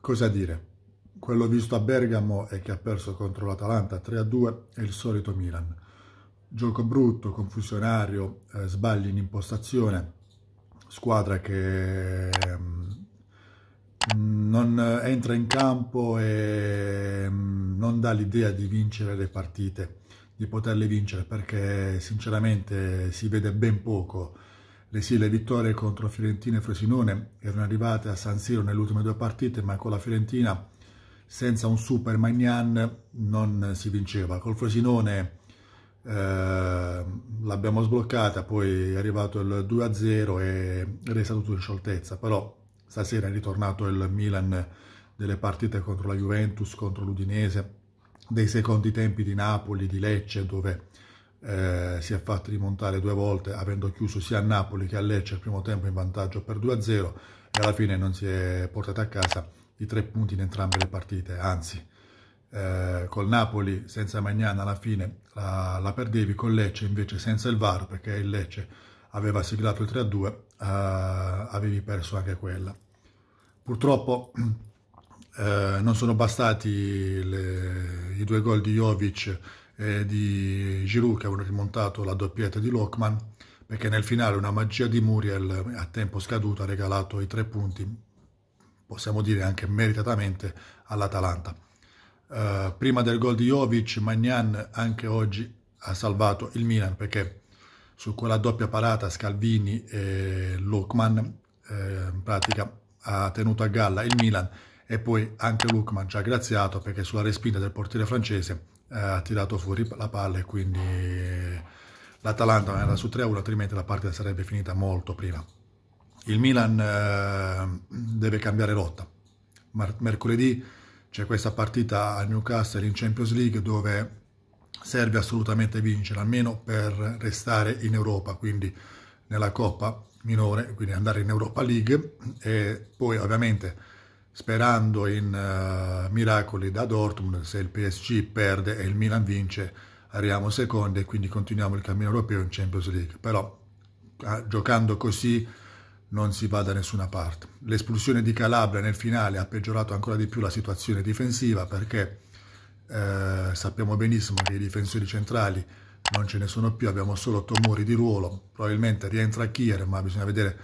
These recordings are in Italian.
Cosa dire? Quello visto a Bergamo e che ha perso contro l'Atalanta 3-2 è il solito Milan. Gioco brutto, confusionario, eh, sbagli in impostazione, squadra che mm, non entra in campo e mm, non dà l'idea di vincere le partite, di poterle vincere, perché sinceramente si vede ben poco le sì, le vittorie contro Fiorentina e Frosinone erano arrivate a San Siro nelle ultime due partite, ma con la Fiorentina senza un super Magnan non si vinceva. Col Frosinone eh, l'abbiamo sbloccata, poi è arrivato il 2-0 e resta tutto in scioltezza, però stasera è ritornato il Milan delle partite contro la Juventus, contro l'Udinese, dei secondi tempi di Napoli, di Lecce, dove eh, si è fatto rimontare due volte avendo chiuso sia a Napoli che a Lecce al primo tempo in vantaggio per 2-0 e alla fine non si è portato a casa i tre punti in entrambe le partite, anzi eh, col Napoli senza Magnana alla fine la, la, perdevi, con Lecce invece senza il VAR perché il Lecce aveva siglato il 3-2 eh, avevi perso anche quella. Purtroppo eh, non sono bastati le, i due gol di Jovic eh, di Giroud che avevano rimontato la doppietta di Lockman perché nel finale una magia di Muriel a tempo scaduto ha regalato i tre punti possiamo dire anche meritatamente all'Atalanta eh, prima del gol di Jovic Magnan anche oggi ha salvato il Milan perché su quella doppia parata Scalvini e Lockman eh, in pratica ha tenuto a galla il Milan e poi anche Lukman ci ha graziato perché sulla respinta del portiere francese eh, ha tirato fuori la palla e quindi eh, l'Atalanta era su 3-1, altrimenti la partita sarebbe finita molto prima. Il Milan eh, deve cambiare rotta. mercoledì c'è questa partita a Newcastle in Champions League dove serve assolutamente vincere, almeno per restare in Europa, quindi nella Coppa minore, quindi andare in Europa League e poi ovviamente sperando in uh, miracoli da Dortmund, se il PSG perde e il Milan vince arriviamo secondi e quindi continuiamo il cammino europeo in Champions League, però uh, giocando così non si va da nessuna parte. L'espulsione di Calabria nel finale ha peggiorato ancora di più la situazione difensiva perché eh, sappiamo benissimo che i difensori centrali non ce ne sono più, abbiamo solo Tomori di ruolo, probabilmente rientra Kier, ma bisogna vedere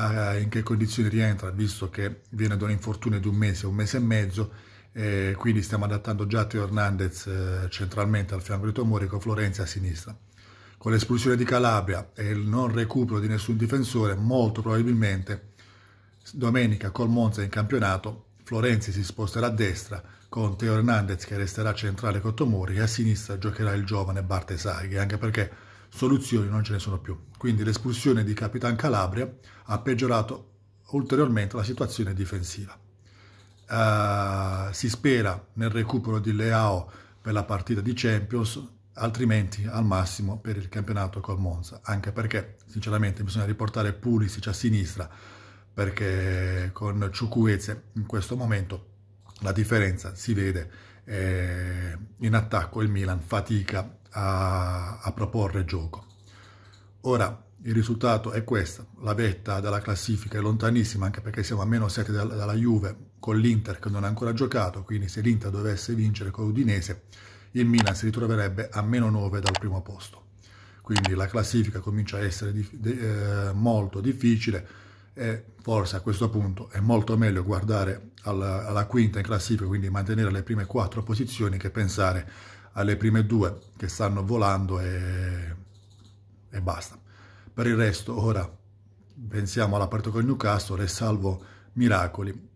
eh, in che condizioni rientra, visto che viene da un infortunio di un mese, un mese e mezzo, eh, quindi stiamo adattando già Teo Hernandez eh, centralmente al fianco di Tomori con Florenzi a sinistra. Con l'espulsione di Calabria e il non recupero di nessun difensore, molto probabilmente domenica col Monza in campionato, Florenzi si sposterà a destra con Teo Hernandez che resterà centrale con Tomori e a sinistra giocherà il giovane Bartesaghi, anche perché soluzioni non ce ne sono più. Quindi l'espulsione di Capitan Calabria ha peggiorato ulteriormente la situazione difensiva. Uh, si spera nel recupero di Leao per la partita di Champions, altrimenti al massimo per il campionato con Monza, anche perché sinceramente bisogna riportare Pulisic a sinistra, perché con Ciucueze in questo momento la differenza si vede eh, in attacco il Milan fatica a, a proporre gioco. Ora, il risultato è questo, la vetta dalla classifica è lontanissima anche perché siamo a meno 7 dalla, dalla Juve con l'Inter che non ha ancora giocato, quindi se l'Inter dovesse vincere con l'Udinese il Milan si ritroverebbe a meno 9 dal primo posto. Quindi la classifica comincia a essere di, de, eh, molto difficile e forse a questo punto è molto meglio guardare alla, alla quinta in classifica, quindi mantenere le prime quattro posizioni che pensare alle prime due che stanno volando e, e basta. Per il resto ora pensiamo alla partita con Newcastle e salvo miracoli,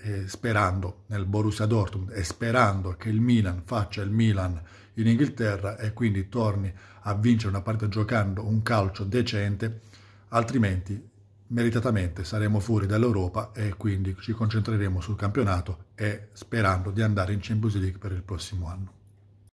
e sperando nel Borussia Dortmund e sperando che il Milan faccia il Milan in Inghilterra e quindi torni a vincere una partita giocando un calcio decente, altrimenti meritatamente saremo fuori dall'Europa e quindi ci concentreremo sul campionato e sperando di andare in Champions League per il prossimo anno.